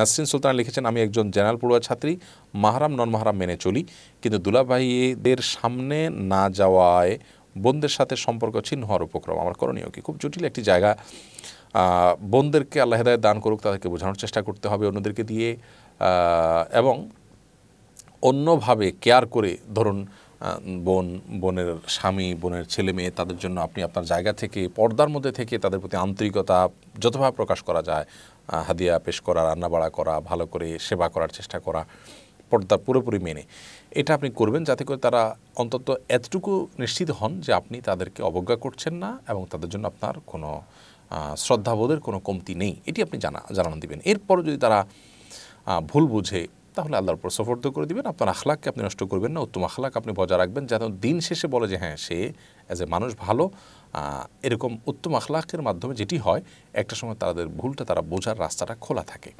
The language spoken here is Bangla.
নাসরিন সুলতান লিখেছেন আমি একজন জেনারেল পড়ুয়া ছাত্রী মাহারাম নন মাহারাম মেনে চলি কিন্তু দুলাভাইদের সামনে না যাওয়ায় বন্ধের সাথে সম্পর্ক ছিন্ন হওয়ার উপক্রম আমার করণীয় কি খুব জটিল একটি জায়গা বন্ধেরকে আল্লাহ হেদায় দান করুক তাদেরকে বোঝানোর চেষ্টা করতে হবে অন্যদেরকে দিয়ে এবং অন্যভাবে কেয়ার করে ধরুন বোন বোনের স্বামী বোনের ছেলে মেয়ে তাদের জন্য আপনি আপনার জায়গা থেকে পর্দার মধ্যে থেকে তাদের প্রতি আন্তরিকতা যতভাবে প্রকাশ করা যায় হাদিয়া পেশ করা রান্নাবাড়া করা ভালো করে সেবা করার চেষ্টা করা পর্দা পুরোপুরি মেনে এটা আপনি করবেন যাতে করে তারা অন্তত এতটুকু নিশ্চিত হন যে আপনি তাদেরকে অবজ্ঞা করছেন না এবং তাদের জন্য আপনার কোনো শ্রদ্ধাবোধের কোনো কমতি নেই এটি আপনি জানা জানানো দিবেন এরপরও যদি তারা ভুল বুঝে তাহলে আল্লাহর উপর সফরদ করে দিবেন আপনার আখলাককে আপনি নষ্ট করবেন না উত্তম আখলাক আপনি বজায় রাখবেন যেন দিন শেষে বলে যে হ্যাঁ সে অ্যাজ এ মানুষ ভালো এরকম উত্তম আখলাকের মাধ্যমে যেটি হয় একটা সময় তাদের ভুলটা তারা বোঝার রাস্তাটা খোলা থাকে